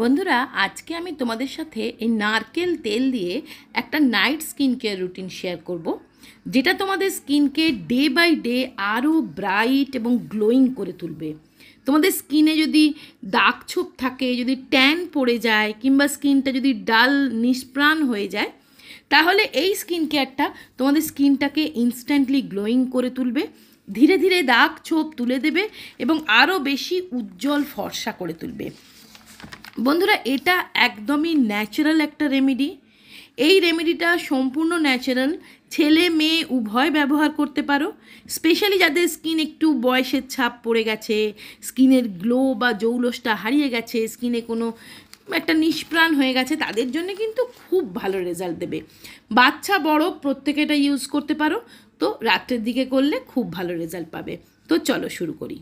বন্ধুরা আজকে আমি তোমাদের সাথে এই নারকেল তেল দিয়ে একটা night skin care routine share করব। যেটা তোমাদের স্কিনকে ডে বাই ডে আরও ব্রাইট এবং গ্লোয়িং করে তুলবে তোমাদের স্কিনে যদি দাগ ছোপ থাকে যদি ট্যান পড়ে যায় কিংবা স্কিনটা যদি ডাল নিষ্প্রাণ হয়ে যায় তাহলে এই স্কিন কেয়ারটা তোমাদের স্কিনটাকে ইনস্ট্যান্টলি গ্লোয়িং করে তুলবে ধীরে ধীরে দাগ ছোপ তুলে দেবে এবং আরও বেশি উজ্জ্বল ফর্সা করে তুলবে বন্ধুরা এটা একদমই ন্যাচারাল একটা রেমেডি এই রেমেডিটা সম্পূর্ণ ন্যাচারাল ছেলে মেয়ে উভয় ব্যবহার করতে পারো স্পেশালি যাদের স্কিন একটু বয়সের ছাপ পড়ে গেছে স্কিনের গ্লো বা জৌলসটা হারিয়ে গেছে স্কিনে কোনো একটা নিষ্প্রাণ হয়ে গেছে তাদের জন্য কিন্তু খুব ভালো রেজাল্ট দেবে বাচ্চা বড় প্রত্যেকে এটা ইউজ করতে পারো তো রাত্রের দিকে করলে খুব ভালো রেজাল্ট পাবে তো চলো শুরু করি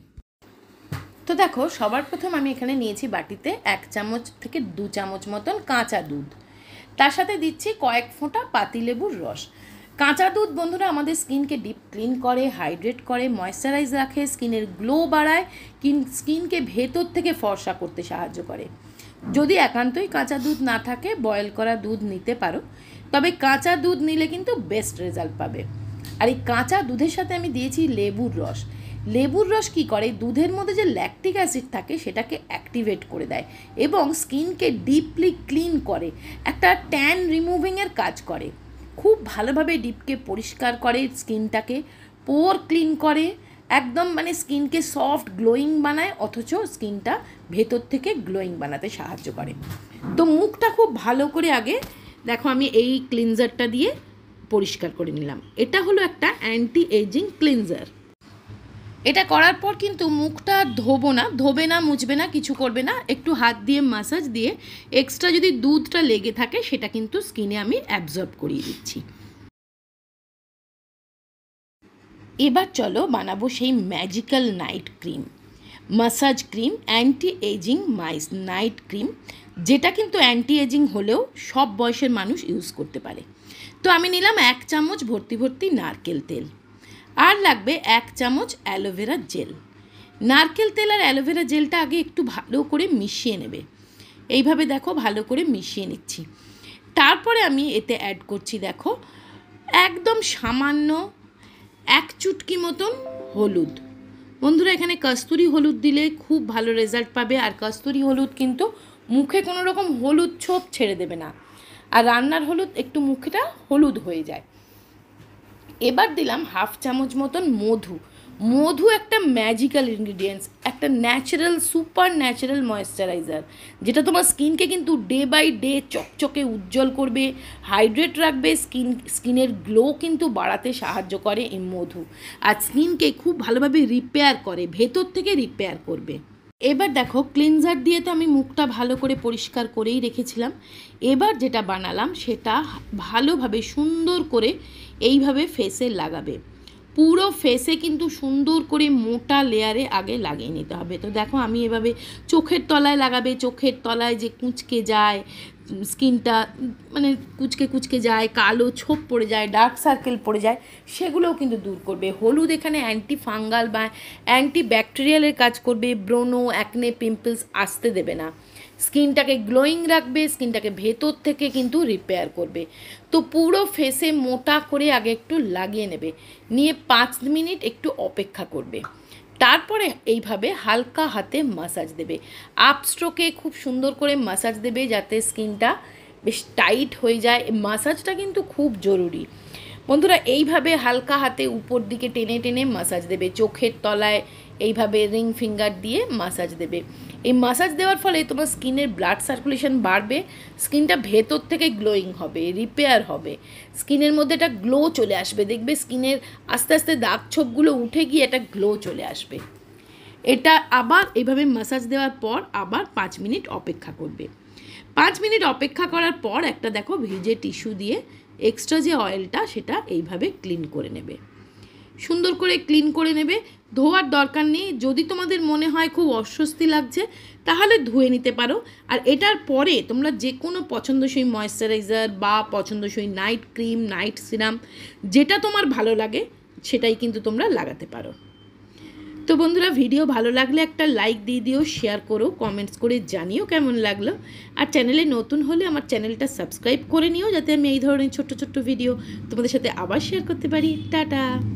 তো দেখো সবার প্রথম আমি এখানে নিয়েছি বাটিতে এক চামচ থেকে দু চামচ মতন কাঁচা দুধ তার সাথে দিচ্ছি কয়েক ফোঁটা পাতিলেবুর রস কাঁচা দুধ বন্ধুরা আমাদের স্কিনকে ডিপ ক্লিন করে হাইড্রেট করে ময়শ্চারাইজ রাখে স্কিনের গ্লো বাড়ায় স্কিনকে ভেতর থেকে ফর্সা করতে সাহায্য করে যদি একান্তই কাঁচা দুধ না থাকে বয়েল করা দুধ নিতে পারো তবে কাঁচা দুধ নিলে কিন্তু বেস্ট রেজাল্ট পাবে আর এই কাঁচা দুধের সাথে আমি দিয়েছি লেবুর রস লেবুর রস কি করে দুধের মধ্যে যে ল্যাকটিক অ্যাসিড থাকে সেটাকে অ্যাক্টিভেট করে দেয় এবং স্কিনকে ডিপলি ক্লিন করে একটা ট্যান রিমুভিংয়ের কাজ করে খুব ভালোভাবে ডিপকে পরিষ্কার করে স্কিনটাকে পোর ক্লিন করে একদম মানে স্কিনকে সফট গ্লোয়িং বানায় অথচ স্কিনটা ভেতর থেকে গ্লোয়িং বানাতে সাহায্য করে তো মুখটা খুব ভালো করে আগে দেখো আমি এই ক্লিনজারটা দিয়ে পরিষ্কার করে নিলাম এটা হলো একটা অ্যান্টি এজিং ক্লিনজার এটা করার পর কিন্তু মুখটা ধোবো না ধোবে না মুছবে না কিছু করবে না একটু হাত দিয়ে মাসাজ দিয়ে এক্সট্রা যদি দুধটা লেগে থাকে সেটা কিন্তু স্কিনে আমি অ্যাবজর্ব করিয়ে দিচ্ছি এবার চলো বানাবো সেই magical night cream massage cream anti ageing মাইস নাইট ক্রিম যেটা কিন্তু অ্যান্টি এজিং হলেও সব বয়সের মানুষ ইউজ করতে পারে তো আমি নিলাম এক চামচ ভর্তি ভর্তি নারকেল তেল আর লাগবে এক চামচ অ্যালোভেরা জেল নারকেল তেল আর অ্যালোভেরা জেলটা আগে একটু ভালো করে মিশিয়ে নেবে এইভাবে দেখো ভালো করে মিশিয়ে নিচ্ছি তারপরে আমি এতে অ্যাড করছি দেখো একদম সামান্য এক চুটকি মতন হলুদ বন্ধুরা এখানে কস্তুরি হলুদ দিলে খুব ভালো রেজাল্ট পাবে আর কস্তুরি হলুদ কিন্তু মুখে কোনো রকম হলুদ ছোপ ছেড়ে দেবে না আর রান্নার হলুদ একটু মুখটা হলুদ হয়ে যায় এবার দিলাম হাফ চামচ মতন মধু মধু একটা ম্যাজিক্যাল ইনগ্রিডিয়েন্টস একটা ন্যাচারাল সুপার ন্যাচারাল ময়েশ্চারাইজার যেটা তোমার স্কিনকে কিন্তু ডে বাই ডে চকচকে উজ্জ্বল করবে হাইড্রেট রাখবে স্কিন স্কিনের গ্লো কিন্তু বাড়াতে সাহায্য করে এই মধু আর স্কিনকে খুব ভালোভাবে রিপেয়ার করে ভেতর থেকে রিপেয়ার করবে এবার দেখো ক্লিনজার দিয়ে তো আমি মুখটা ভালো করে পরিষ্কার করেই রেখেছিলাম এবার যেটা বানালাম সেটা ভালোভাবে সুন্দর করে এইভাবে ফেসে লাগাবে পুরো ফেসে কিন্তু সুন্দর করে মোটা লেয়ারে আগে লাগিয়ে নিতে হবে তো দেখো আমি এভাবে চোখের তলায় লাগাবে চোখের তলায় যে কুঁচকে যায় স্কিনটা মানে কুচকে কুচকে যায় কালো ছোপ পড়ে যায় ডার্ক সার্কেল পড়ে যায় সেগুলোও কিন্তু দূর করবে হলুদ এখানে অ্যান্টি ফাঙ্গাল বা অ্যান্টি ব্যাকটেরিয়ালের কাজ করবে ব্রোনো অ্যাকনে পিম্পলস আসতে দেবে না স্কিনটাকে গ্লোয়িং রাখবে স্কিনটাকে ভেতর থেকে কিন্তু রিপেয়ার করবে তো পুরো ফেসে মোটা করে আগে একটু লাগিয়ে নেবে নিয়ে পাঁচ মিনিট একটু অপেক্ষা করবে তারপরে এইভাবে হালকা হাতে মাসাজ দেবে আপস্ট্রোকে খুব সুন্দর করে মাসাজ দেবে যাতে স্কিনটা বেশ টাইট হয়ে যায় মাসাজটা কিন্তু খুব জরুরি বন্ধুরা এইভাবে হালকা হাতে উপর দিকে টেনে টেনে মাসাজ দেবে চোখের তলায় এইভাবে রিং ফিঙ্গার দিয়ে মাসাজ দেবে এই মাসাজ দেওয়ার ফলে তোমার স্কিনের ব্লাড সার্কুলেশন বাড়বে স্কিনটা ভেতর থেকে গ্লোয়িং হবে রিপেয়ার হবে স্কিনের মধ্যে একটা গ্লো চলে আসবে দেখবে স্কিনের আস্তে আস্তে দাগ ছোপগুলো উঠে গিয়ে একটা গ্লো চলে আসবে এটা আবার এভাবে মাসাজ দেওয়ার পর আবার পাঁচ মিনিট অপেক্ষা করবে পাঁচ মিনিট অপেক্ষা করার পর একটা দেখো ভিজে টিস্যু দিয়ে এক্সট্রা যে অয়েলটা সেটা এইভাবে ক্লিন করে নেবে সুন্দর করে ক্লিন করে নেবে ধোয়ার দরকার নেই যদি তোমাদের মনে হয় খুব অস্বস্তি লাগছে তাহলে ধুয়ে নিতে পারো আর এটার পরে তোমরা যে কোনো পছন্দসই ময়শ্চারাইজার বা পছন্দসই নাইট ক্রিম নাইট সিরাম যেটা তোমার ভালো লাগে সেটাই কিন্তু তোমরা লাগাতে পারো তো বন্ধুরা ভিডিও ভালো লাগলে একটা লাইক দিয়ে দিও শেয়ার করো কমেন্টস করে জানিও কেমন লাগলো আর চ্যানেলে নতুন হলে আমার চ্যানেলটা সাবস্ক্রাইব করে নিও যাতে আমি এই ধরনের ছোট্ট ছোট্ট ভিডিও তোমাদের সাথে আবার শেয়ার করতে পারি টাটা